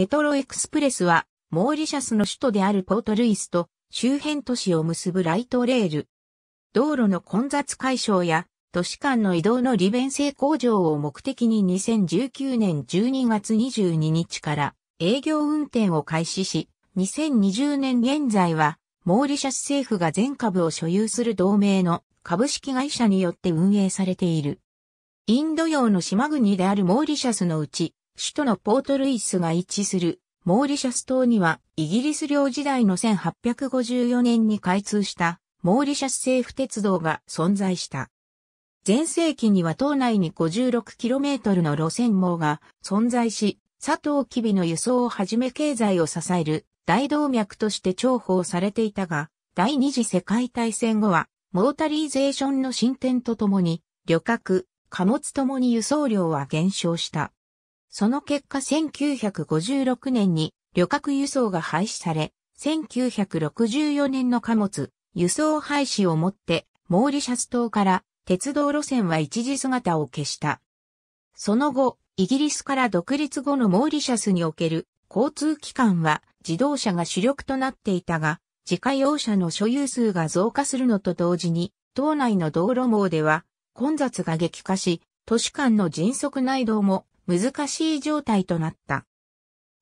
メトロエクスプレスは、モーリシャスの首都であるポートルイスと周辺都市を結ぶライトレール。道路の混雑解消や都市間の移動の利便性向上を目的に2019年12月22日から営業運転を開始し、2020年現在はモーリシャス政府が全株を所有する同盟の株式会社によって運営されている。インド洋の島国であるモーリシャスのうち、首都のポートルイスが一致するモーリシャス島にはイギリス領時代の1854年に開通したモーリシャス政府鉄道が存在した。前世紀には島内に 56km の路線網が存在し、佐藤機微の輸送をはじめ経済を支える大動脈として重宝されていたが、第二次世界大戦後はモータリーゼーションの進展とともに旅客、貨物ともに輸送量は減少した。その結果1956年に旅客輸送が廃止され、1964年の貨物、輸送廃止をもって、モーリシャス島から鉄道路線は一時姿を消した。その後、イギリスから独立後のモーリシャスにおける交通機関は自動車が主力となっていたが、自家用車の所有数が増加するのと同時に、島内の道路網では混雑が激化し、都市間の迅速内道も難しい状態となった。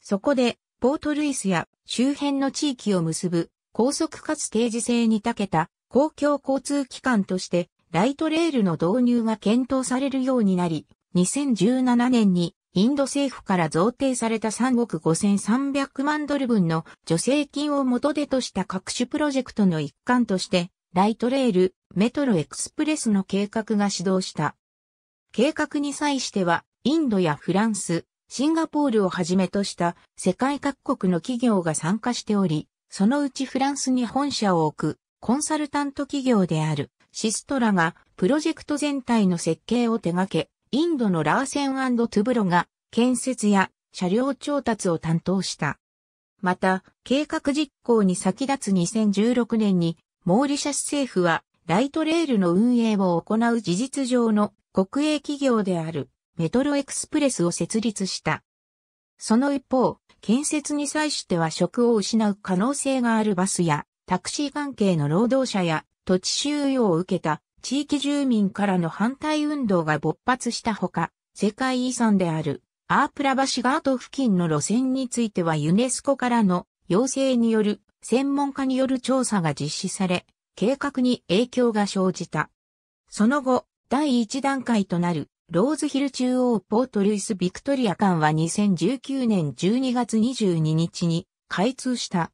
そこで、ポートルイスや周辺の地域を結ぶ高速かつ定時制に長けた公共交通機関としてライトレールの導入が検討されるようになり、2017年にインド政府から贈呈された3億5300万ドル分の助成金を元手とした各種プロジェクトの一環として、ライトレール、メトロエクスプレスの計画が始動した。計画に際しては、インドやフランス、シンガポールをはじめとした世界各国の企業が参加しており、そのうちフランスに本社を置くコンサルタント企業であるシストラがプロジェクト全体の設計を手掛け、インドのラーセントゥブロが建設や車両調達を担当した。また、計画実行に先立つ2016年に、モーリシャス政府は、ライトレールの運営を行う事実上の国営企業であるメトロエクスプレスを設立した。その一方、建設に際しては職を失う可能性があるバスや、タクシー関係の労働者や土地収用を受けた地域住民からの反対運動が勃発したほか、世界遺産であるアープラ橋ガート付近の路線についてはユネスコからの要請による専門家による調査が実施され、計画に影響が生じた。その後、第一段階となるローズヒル中央ポートルイスビクトリア間は2019年12月22日に開通した。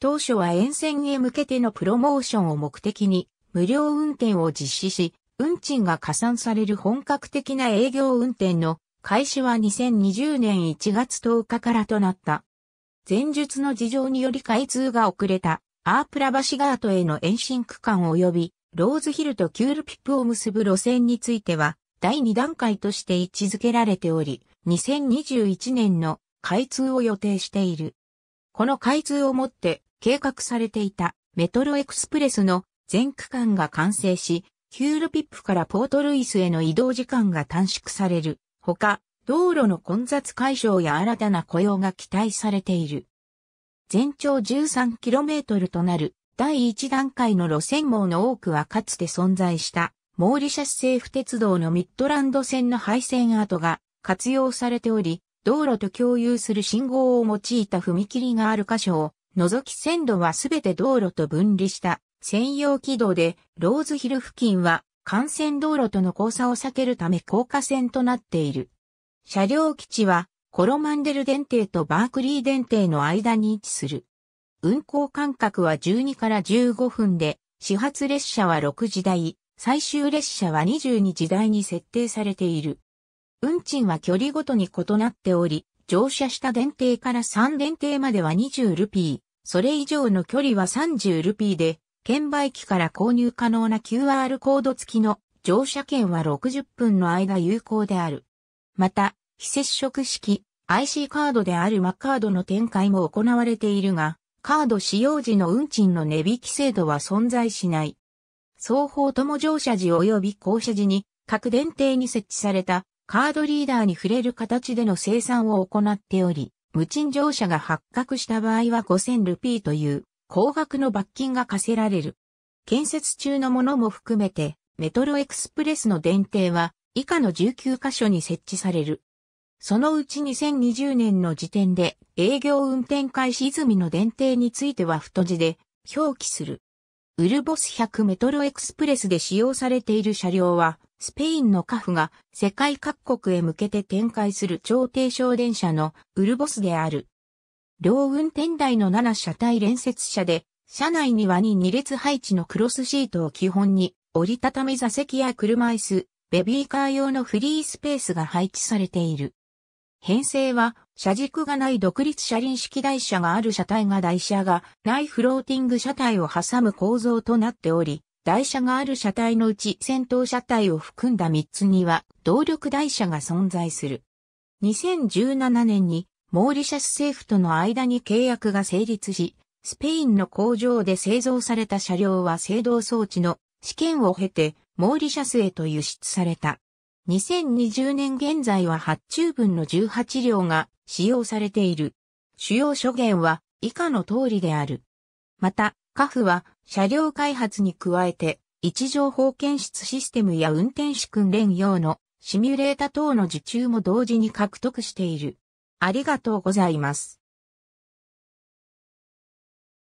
当初は沿線へ向けてのプロモーションを目的に無料運転を実施し、運賃が加算される本格的な営業運転の開始は2020年1月10日からとなった。前述の事情により開通が遅れたアープラバシガートへの延伸区間及びローズヒルとキュールピップを結ぶ路線については第2段階として位置づけられており、2021年の開通を予定している。この開通をもって計画されていたメトロエクスプレスの全区間が完成し、ヒュールピップからポートルイスへの移動時間が短縮される。ほか、道路の混雑解消や新たな雇用が期待されている。全長 13km となる第1段階の路線網の多くはかつて存在したモーリシャス政府鉄道のミッドランド線の配線跡が活用されており、道路と共有する信号を用いた踏切がある箇所を除き線路はすべて道路と分離した専用軌道で、ローズヒル付近は幹線道路との交差を避けるため高架線となっている。車両基地はコロマンデル電停とバークリー電停の間に位置する。運行間隔は12から15分で、始発列車は6時台、最終列車は22時台に設定されている。運賃は距離ごとに異なっており、乗車した電停から3電停までは20ルピー、それ以上の距離は30ルピーで、券売機から購入可能な QR コード付きの乗車券は60分の間有効である。また、非接触式 IC カードであるマカードの展開も行われているが、カード使用時の運賃の値引き制度は存在しない。双方とも乗車時及び降車時に各電停に設置されたカードリーダーに触れる形での生産を行っており、無賃乗車が発覚した場合は5000ルピーという高額の罰金が課せられる。建設中のものも含めて、メトロエクスプレスの電停は以下の19カ所に設置される。そのうち2020年の時点で営業運転開始済みの電停については太字で表記する。ウルボス100メトロエクスプレスで使用されている車両は、スペインのカフが世界各国へ向けて展開する超低床電車のウルボスである。両運転台の7車体連接車で、車内には2、2列配置のクロスシートを基本に、折りたたみ座席や車椅子、ベビーカー用のフリースペースが配置されている。編成は、車軸がない独立車輪式台車がある車体が台車がないフローティング車体を挟む構造となっており、台車がある車体のうち先頭車体を含んだ3つには動力台車が存在する。2017年にモーリシャス政府との間に契約が成立し、スペインの工場で製造された車両は制動装置の試験を経てモーリシャスへと輸出された。2020年現在は発注分の18両が使用されている。主要諸言は以下の通りである。また、カフは車両開発に加えて、位置情報検出システムや運転士訓練用のシミュレータ等の受注も同時に獲得している。ありがとうございます。